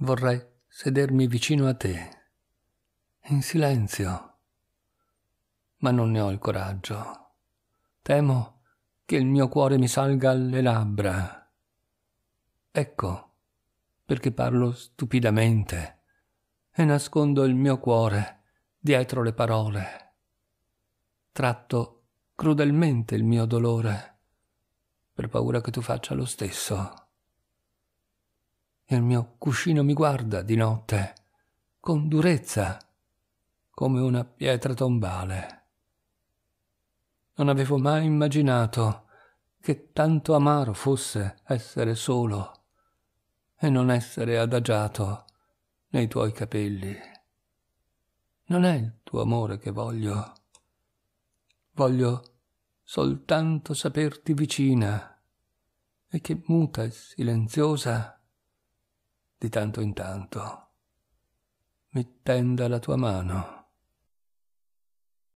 vorrei sedermi vicino a te, in silenzio. Ma non ne ho il coraggio. Temo che il mio cuore mi salga alle labbra. Ecco perché parlo stupidamente e nascondo il mio cuore dietro le parole. Tratto crudelmente il mio dolore per paura che tu faccia lo stesso e il mio cuscino mi guarda di notte, con durezza, come una pietra tombale. Non avevo mai immaginato che tanto amaro fosse essere solo e non essere adagiato nei tuoi capelli. Non è il tuo amore che voglio. Voglio soltanto saperti vicina e che muta e silenziosa di tanto in tanto. Mi tenda la tua mano.